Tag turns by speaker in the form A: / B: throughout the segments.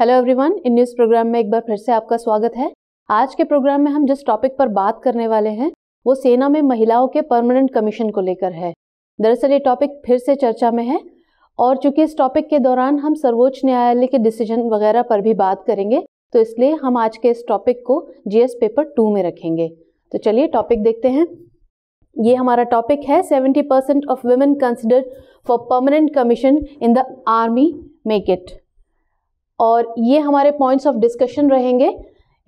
A: hello everyone in news program में एक बार फिर से आपका स्वागत है आज के प्रोग्राम में हम जिस टॉपिक पर बात करने वाले हैं वो सेना में महिलाओं के परमानेंट कमीशन को लेकर है दरअसल ये टॉपिक फिर से चर्चा में है और चूंकि इस टॉपिक के दौरान हम सर्वोच्च न्यायालय के डिसीजन वगैरह पर भी बात करेंगे तो इसलिए हम आज के इस टॉपिक को जी पेपर टू में रखेंगे तो चलिए टॉपिक देखते हैं ये हमारा टॉपिक है seventy percent of women consider for permanent commission in the army make it और ये हमारे पॉइंट्स ऑफ डिस्कशन रहेंगे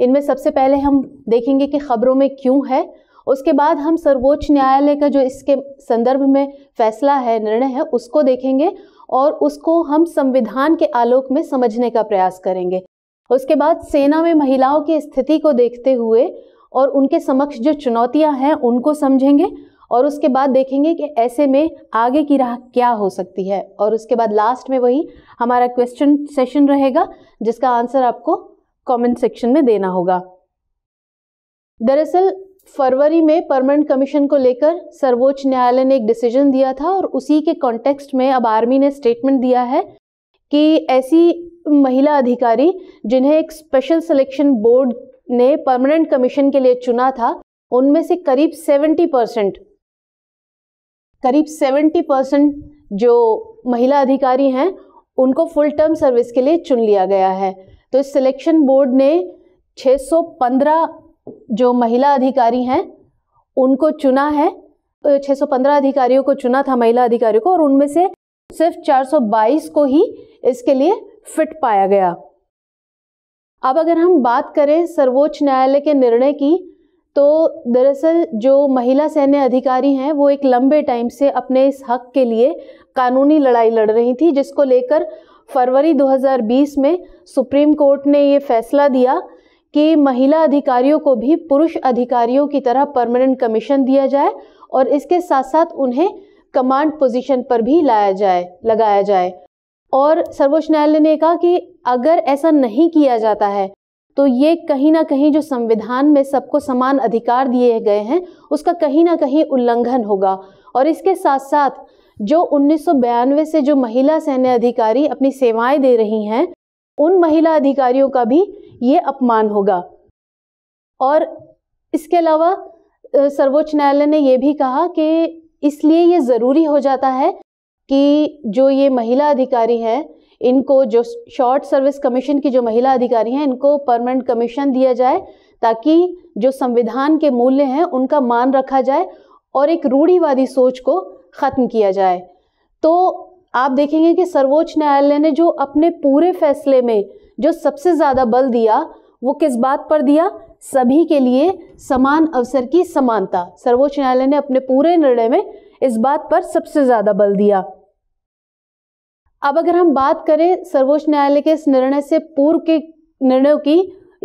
A: इनमें सबसे पहले हम देखेंगे कि खबरों में क्यों है उसके बाद हम सर्वोच्च न्यायालय का जो इसके संदर्भ में फैसला है निर्णय है उसको देखेंगे और उसको हम संविधान के आलोक में समझने का प्रयास करेंगे उसके बाद सेना में महिलाओं की स्थिति को देखते हुए और उनके समक्ष जो चुनौतियां हैं उनको समझेंगे और उसके बाद देखेंगे कि ऐसे में आगे की राह क्या हो सकती है और उसके बाद लास्ट में वही हमारा क्वेश्चन सेशन रहेगा जिसका आंसर आपको कमेंट सेक्शन में देना होगा दरअसल फरवरी में परमानेंट कमीशन को लेकर सर्वोच्च न्यायालय ने एक डिसीजन दिया था और उसी के कॉन्टेक्स्ट में अब आर्मी ने स्टेटमेंट दिया है कि ऐसी महिला अधिकारी जिन्हें एक स्पेशल सिलेक्शन बोर्ड ने परमानेंट कमीशन के लिए चुना था उनमें से करीब 70 परसेंट करीब 70 परसेंट जो महिला अधिकारी हैं उनको फुल टर्म सर्विस के लिए चुन लिया गया है तो इस सिलेक्शन बोर्ड ने 615 जो महिला अधिकारी हैं उनको चुना है 615 अधिकारियों को चुना था महिला अधिकारियों को और उनमें से सिर्फ 422 को ही इसके लिए फिट पाया गया अब अगर हम बात करें सर्वोच्च न्यायालय के निर्णय की तो दरअसल जो महिला सैन्य अधिकारी हैं वो एक लंबे टाइम से अपने इस हक के लिए कानूनी लड़ाई लड़ रही थी जिसको लेकर फरवरी 2020 में सुप्रीम कोर्ट ने ये फैसला दिया कि महिला अधिकारियों को भी पुरुष अधिकारियों की तरह परमानेंट कमीशन दिया जाए और इसके साथ साथ उन्हें कमांड पोजीशन पर भी लाया जाए लगाया जाए और सर्वोच्च न्यायालय ने कहा कि अगर ऐसा नहीं किया जाता है तो ये कहीं ना कहीं जो संविधान में सबको समान अधिकार दिए गए हैं उसका कहीं ना कहीं उल्लंघन होगा और इसके साथ साथ जो उन्नीस से जो महिला सैन्य अधिकारी अपनी सेवाएं दे रही हैं उन महिला अधिकारियों का भी ये अपमान होगा और इसके अलावा सर्वोच्च न्यायालय ने यह भी कहा कि इसलिए ये ज़रूरी हो जाता है कि जो ये महिला अधिकारी हैं इनको जो शॉर्ट सर्विस कमीशन की जो महिला अधिकारी हैं इनको परमानेंट कमीशन दिया जाए ताकि जो संविधान के मूल्य हैं उनका मान रखा जाए और एक रूढ़ीवादी सोच को ख़त्म किया जाए तो आप देखेंगे कि सर्वोच्च न्यायालय ने जो अपने पूरे फैसले में जो सबसे ज़्यादा बल दिया वो किस बात पर दिया सभी के लिए समान अवसर की समानता सर्वोच्च न्यायालय ने अपने पूरे निर्णय में इस बात पर सबसे ज़्यादा बल दिया अब अगर हम बात करें सर्वोच्च न्यायालय के इस निर्णय से पूर्व के निर्णयों की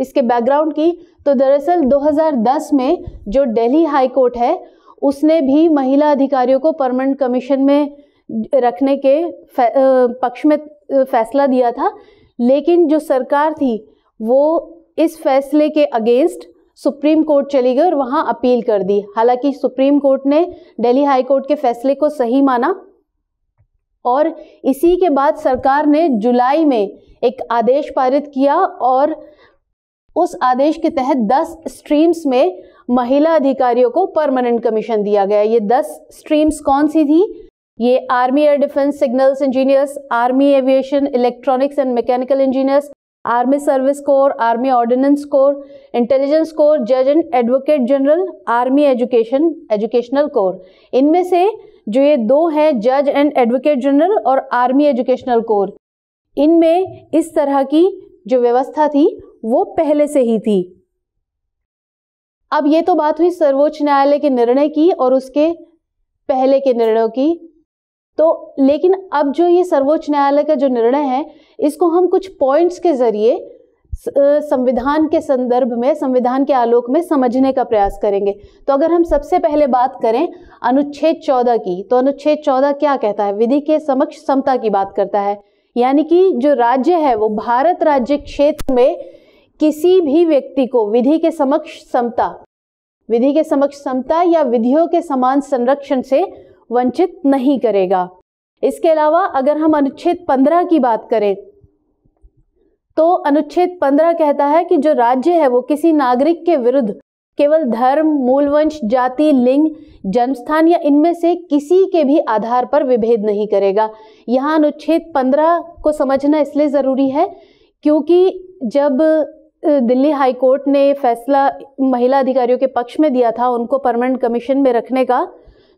A: इसके बैकग्राउंड की तो दरअसल 2010 में जो दिल्ली हाई कोर्ट है उसने भी महिला अधिकारियों को परमानेंट कमीशन में रखने के पक्ष में फैसला दिया था लेकिन जो सरकार थी वो इस फैसले के अगेंस्ट सुप्रीम कोर्ट चली गई और वहाँ अपील कर दी हालांकि सुप्रीम कोर्ट ने दिल्ली हाई कोर्ट के फैसले को सही माना और इसी के बाद सरकार ने जुलाई में एक आदेश पारित किया और उस आदेश के तहत 10 स्ट्रीम्स में महिला अधिकारियों को परमानेंट कमीशन दिया गया ये 10 स्ट्रीम्स कौन सी थी ये army air defence signals engineers army aviation electronics and mechanical engineers army service corps army ordnance corps intelligence corps जज and advocate general army education educational corps इनमें से जो ये दो हैं जज एंड एडवोकेट जनरल और आर्मी एजुकेशनल कोर इनमें इस तरह की जो व्यवस्था थी वो पहले से ही थी अब ये तो बात हुई सर्वोच्च न्यायालय के निर्णय की और उसके पहले के निर्णयों की तो लेकिन अब जो ये सर्वोच्च न्यायालय का जो निर्णय है इसको हम कुछ पॉइंट्स के ज़रिए संविधान के संदर्भ में संविधान के आलोक में समझने का प्रयास करेंगे तो अगर हम सबसे पहले बात करें अनुच्छेद चौदह की तो अनुच्छेद चौदह क्या कहता है विधि के समक्ष समता की बात करता है यानी कि जो राज्य है वो भारत राज्य क्षेत्र में किसी भी व्यक्ति को विधि के समक्ष समता विधि के समक्ष समता या विधियों के समान संरक्षण से वंचित नहीं करेगा इसके अलावा अगर हम अनुच्छेद पंद्रह की बात करें तो अनुच्छेद 15 कहता है कि जो राज्य है वो किसी नागरिक के विरुद्ध केवल धर्म मूलवंश जाति लिंग जन्मस्थान या इनमें से किसी के भी आधार पर विभेद नहीं करेगा यहाँ अनुच्छेद 15 को समझना इसलिए ज़रूरी है क्योंकि जब दिल्ली हाई कोर्ट ने फैसला महिला अधिकारियों के पक्ष में दिया था उनको परमानेंट कमीशन में रखने का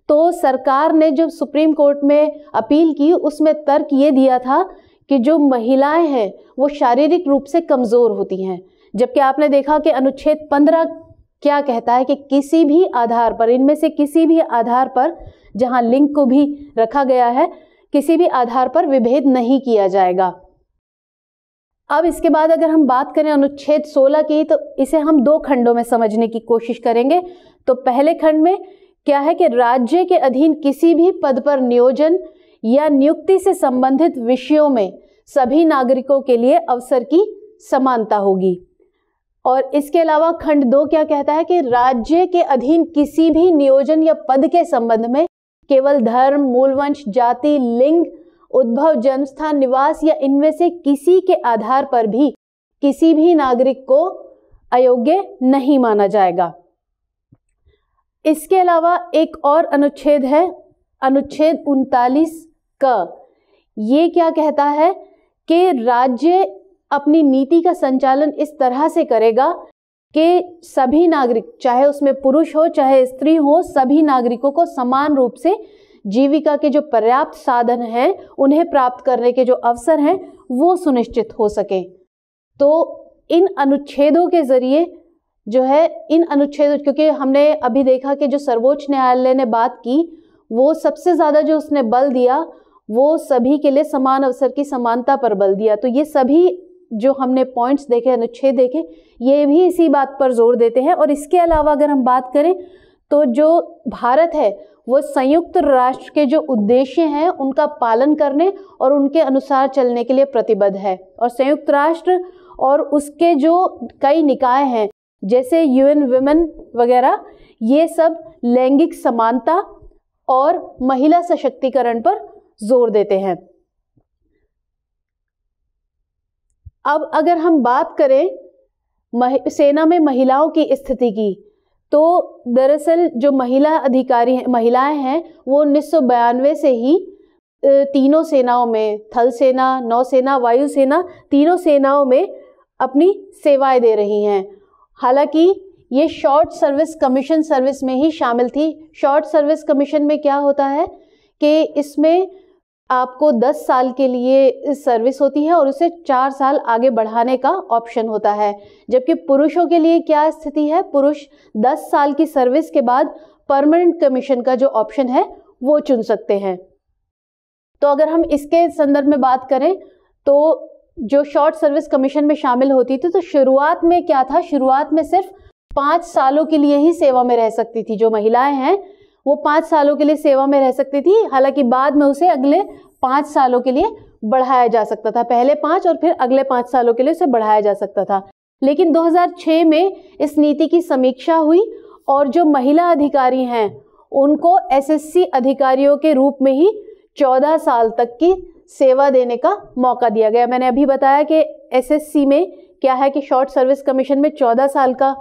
A: तो सरकार ने जब सुप्रीम कोर्ट में अपील की उसमें तर्क ये दिया था कि जो महिलाएं हैं वो शारीरिक रूप से कमज़ोर होती हैं जबकि आपने देखा कि अनुच्छेद पंद्रह क्या कहता है कि किसी भी आधार पर इनमें से किसी भी आधार पर जहां लिंग को भी रखा गया है किसी भी आधार पर विभेद नहीं किया जाएगा अब इसके बाद अगर हम बात करें अनुच्छेद 16 की तो इसे हम दो खंडों में समझने की कोशिश करेंगे तो पहले खंड में क्या है कि राज्य के अधीन किसी भी पद पर नियोजन या नियुक्ति से संबंधित विषयों में सभी नागरिकों के लिए अवसर की समानता होगी और इसके अलावा खंड दो क्या कहता है कि राज्य के अधीन किसी भी नियोजन या पद के संबंध में केवल धर्म मूलवंश जाति लिंग उद्भव जन्मस्थान निवास या इनमें से किसी के आधार पर भी किसी भी नागरिक को अयोग्य नहीं माना जाएगा इसके अलावा एक और अनुच्छेद है अनुच्छेद उनतालीस क ये क्या कहता है कि राज्य अपनी नीति का संचालन इस तरह से करेगा कि सभी नागरिक चाहे उसमें पुरुष हो चाहे स्त्री हो सभी नागरिकों को समान रूप से जीविका के जो पर्याप्त साधन हैं उन्हें प्राप्त करने के जो अवसर हैं वो सुनिश्चित हो सके तो इन अनुच्छेदों के ज़रिए जो है इन अनुच्छेदों क्योंकि हमने अभी देखा कि जो सर्वोच्च न्यायालय ने बात की वो सबसे ज़्यादा जो उसने बल दिया वो सभी के लिए समान अवसर की समानता पर बल दिया तो ये सभी जो हमने पॉइंट्स देखे अनुच्छेद देखे ये भी इसी बात पर जोर देते हैं और इसके अलावा अगर हम बात करें तो जो भारत है वो संयुक्त राष्ट्र के जो उद्देश्य हैं उनका पालन करने और उनके अनुसार चलने के लिए प्रतिबद्ध है और संयुक्त राष्ट्र और उसके जो कई निकाय हैं जैसे यूएन वुमेन वगैरह ये सब लैंगिक समानता और महिला सशक्तिकरण पर जोर देते हैं अब अगर हम बात करें मह, सेना में महिलाओं की स्थिति की तो दरअसल जो महिला अधिकारी हैं महिलाएं हैं वो उन्नीस से ही तीनों सेनाओं में थल सेना नौसेना वायुसेना तीनों सेनाओं में अपनी सेवाएं दे रही हैं हालांकि ये शॉर्ट सर्विस कमीशन सर्विस में ही शामिल थी शॉर्ट सर्विस कमीशन में क्या होता है कि इसमें आपको 10 साल के लिए सर्विस होती है और उसे चार साल आगे बढ़ाने का ऑप्शन होता है जबकि पुरुषों के लिए क्या स्थिति है पुरुष 10 साल की सर्विस के बाद परमानेंट कमीशन का जो ऑप्शन है वो चुन सकते हैं तो अगर हम इसके संदर्भ में बात करें तो जो शॉर्ट सर्विस कमीशन में शामिल होती थी तो शुरुआत में क्या था शुरुआत में सिर्फ पाँच सालों के लिए ही सेवा में रह सकती थी जो महिलाएं हैं वो पाँच सालों के लिए सेवा में रह सकती थी हालांकि बाद में उसे अगले पाँच सालों के लिए बढ़ाया जा सकता था पहले पाँच और फिर अगले पाँच सालों के लिए उसे बढ़ाया जा सकता था लेकिन 2006 में इस नीति की समीक्षा हुई और जो महिला अधिकारी हैं उनको एसएससी अधिकारियों के रूप में ही 14 साल तक की सेवा देने का मौका दिया गया मैंने अभी बताया कि एसएससी में क्या है कि शॉर्ट सर्विस कमीशन में 14 साल का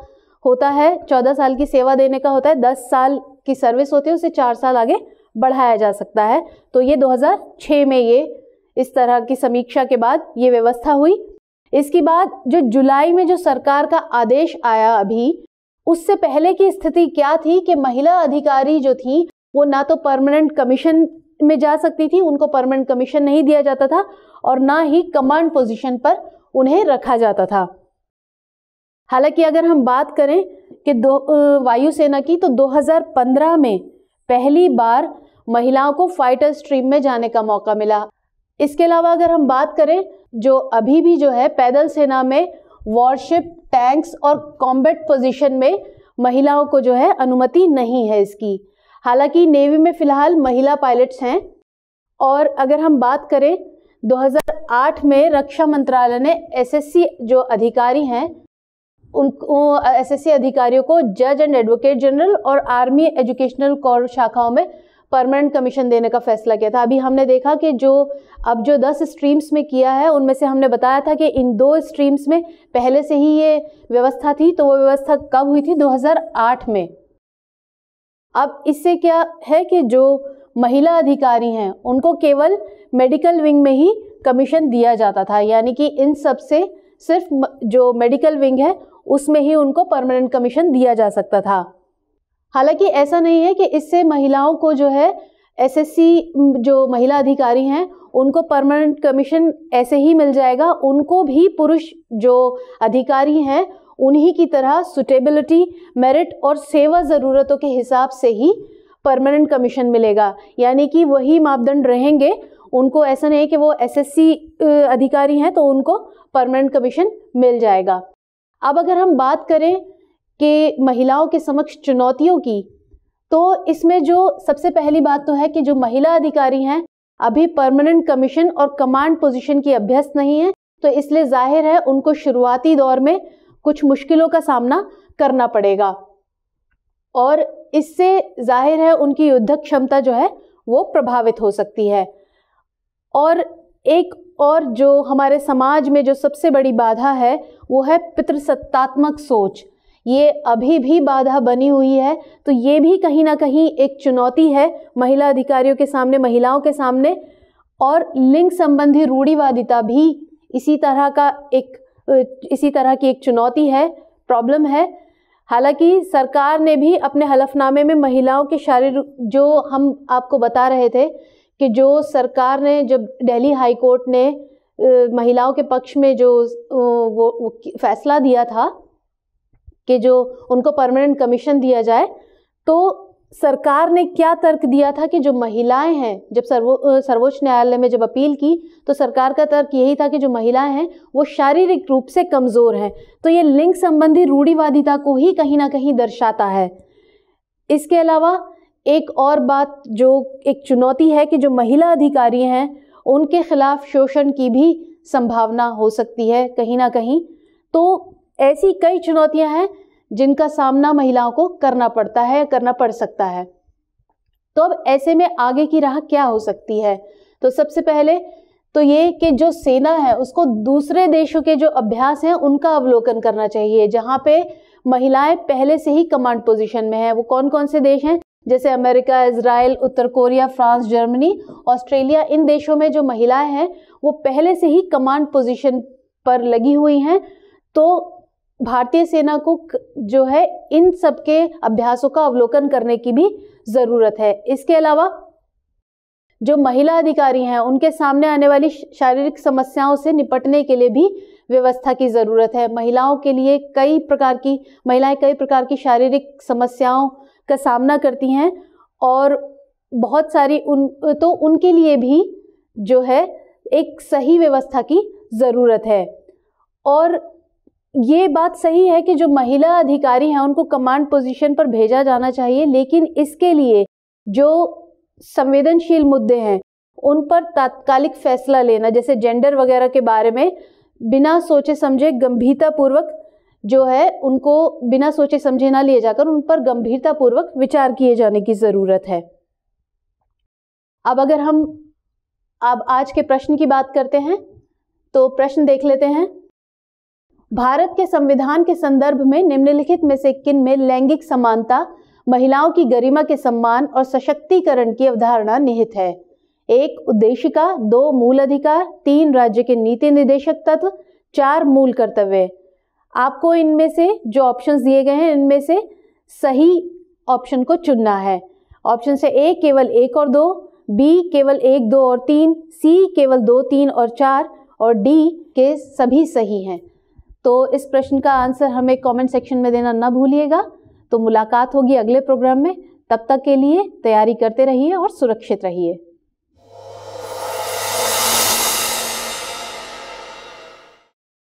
A: होता है 14 साल की सेवा देने का होता है 10 साल की सर्विस होती है उसे चार साल आगे बढ़ाया जा सकता है तो ये 2006 में ये इस तरह की समीक्षा के बाद ये व्यवस्था हुई इसके बाद जो जुलाई में जो सरकार का आदेश आया अभी उससे पहले की स्थिति क्या थी कि महिला अधिकारी जो थी वो ना तो परमानेंट कमीशन में जा सकती थी उनको परमानेंट कमीशन नहीं दिया जाता था और ना ही कमांड पोजीशन पर उन्हें रखा जाता था हालांकि अगर हम बात करें कि दो वायुसेना की तो 2015 में पहली बार महिलाओं को फाइटर स्ट्रीम में जाने का मौका मिला इसके अलावा अगर हम बात करें जो अभी भी जो है पैदल सेना में वॉरशिप टैंक्स और कॉम्बैट पोजीशन में महिलाओं को जो है अनुमति नहीं है इसकी हालांकि नेवी में फ़िलहाल महिला पायलट्स हैं और अगर हम बात करें 2008 में रक्षा मंत्रालय ने एसएससी जो अधिकारी हैं उन एसएससी अधिकारियों को जज एंड एडवोकेट जनरल और आर्मी एजुकेशनल कोर शाखाओं में परमानेंट कमीशन देने का फैसला किया था अभी हमने देखा कि जो अब जो दस स्ट्रीम्स में किया है उनमें से हमने बताया था कि इन दो स्ट्रीम्स में पहले से ही ये व्यवस्था थी तो वो व्यवस्था कब हुई थी 2008 में अब इससे क्या है कि जो महिला अधिकारी हैं उनको केवल मेडिकल विंग में ही कमीशन दिया जाता था यानी कि इन सब से सिर्फ जो मेडिकल विंग है उसमें ही उनको परमानेंट कमीशन दिया जा सकता था हालांकि ऐसा नहीं है कि इससे महिलाओं को जो है एसएससी जो महिला अधिकारी हैं उनको परमानेंट कमीशन ऐसे ही मिल जाएगा उनको भी पुरुष जो अधिकारी हैं उन्हीं की तरह सुटेबिलिटी मेरिट और सेवा ज़रूरतों के हिसाब से ही परमानेंट कमीशन मिलेगा यानी कि वही मापदंड रहेंगे उनको ऐसा नहीं है कि वो एसएससी अधिकारी हैं तो उनको परमानेंट कमीशन मिल जाएगा अब अगर हम बात करें कि महिलाओं के समक्ष चुनौतियों की तो इसमें जो सबसे पहली बात तो है कि जो महिला अधिकारी हैं अभी परमानेंट कमीशन और कमांड पोजीशन की अभ्यस्त नहीं है तो इसलिए जाहिर है उनको शुरुआती दौर में कुछ मुश्किलों का सामना करना पड़ेगा और इससे जाहिर है उनकी युद्धक क्षमता जो है वो प्रभावित हो सकती है और एक और जो हमारे समाज में जो सबसे बड़ी बाधा है वो है पितृसत्तात्मक सोच ये अभी भी बाधा बनी हुई है तो ये भी कहीं ना कहीं एक चुनौती है महिला अधिकारियों के सामने महिलाओं के सामने और लिंग संबंधी रूढ़िवादिता भी इसी तरह का एक इसी तरह की एक चुनौती है प्रॉब्लम है हालांकि सरकार ने भी अपने हलफनामे में महिलाओं के शारीरिक जो हम आपको बता रहे थे कि जो सरकार ने जब दिल्ली हाई कोर्ट ने महिलाओं के पक्ष में जो वो, वो फैसला दिया था कि जो उनको परमानेंट कमीशन दिया जाए तो सरकार ने क्या तर्क दिया था कि जो महिलाएं हैं जब सर्वो सर्वोच्च न्यायालय में जब अपील की तो सरकार का तर्क यही था कि जो महिलाएं हैं वो शारीरिक रूप से कमज़ोर हैं तो ये लिंग संबंधी रूढ़िवादिता को ही कहीं ना कहीं दर्शाता है इसके अलावा एक और बात जो एक चुनौती है कि जो महिला अधिकारी हैं उनके खिलाफ शोषण की भी संभावना हो सकती है कहीं ना कहीं तो ऐसी कई चुनौतियां हैं जिनका सामना महिलाओं को करना पड़ता है करना पड़ सकता है तो अब ऐसे में आगे की राह क्या हो सकती है तो सबसे पहले तो ये कि जो सेना है उसको दूसरे देशों के जो अभ्यास हैं उनका अवलोकन करना चाहिए जहाँ पे महिलाएं पहले से ही कमांड पोजीशन में हैं वो कौन कौन से देश हैं जैसे अमेरिका इसराइल उत्तर कोरिया फ्रांस जर्मनी ऑस्ट्रेलिया इन देशों में जो महिलाएं हैं वो पहले से ही कमांड पोजीशन पर लगी हुई हैं तो भारतीय सेना को जो है इन सब के अभ्यासों का अवलोकन करने की भी ज़रूरत है इसके अलावा जो महिला अधिकारी हैं उनके सामने आने वाली शारीरिक समस्याओं से निपटने के लिए भी व्यवस्था की ज़रूरत है महिलाओं के लिए कई प्रकार की महिलाएं कई प्रकार की शारीरिक समस्याओं का सामना करती हैं और बहुत सारी उन तो उनके लिए भी जो है एक सही व्यवस्था की ज़रूरत है और ये बात सही है कि जो महिला अधिकारी हैं उनको कमांड पोजीशन पर भेजा जाना चाहिए लेकिन इसके लिए जो संवेदनशील मुद्दे हैं उन पर तात्कालिक फैसला लेना जैसे जेंडर वगैरह के बारे में बिना सोचे समझे गंभीरतापूर्वक जो है उनको बिना सोचे समझे ना लिए जाकर उन पर गंभीरतापूर्वक विचार किए जाने की ज़रूरत है अब अगर हम अब आज के प्रश्न की बात करते हैं तो प्रश्न देख लेते हैं भारत के संविधान के संदर्भ में निम्नलिखित में से किन में लैंगिक समानता महिलाओं की गरिमा के सम्मान और सशक्तिकरण की अवधारणा निहित है एक उद्देशिका दो मूल अधिकार तीन राज्य के नीति निदेशक तत्व चार मूल कर्तव्य आपको इनमें से जो ऑप्शंस दिए गए हैं इनमें से सही ऑप्शन को चुनना है ऑप्शन से ए केवल एक और दो बी केवल एक दो और तीन सी केवल दो तीन और चार और डी के सभी सही हैं तो इस प्रश्न का आंसर हमें कमेंट सेक्शन में देना ना भूलिएगा तो मुलाकात होगी अगले प्रोग्राम में तब तक के लिए तैयारी करते रहिए और सुरक्षित रहिए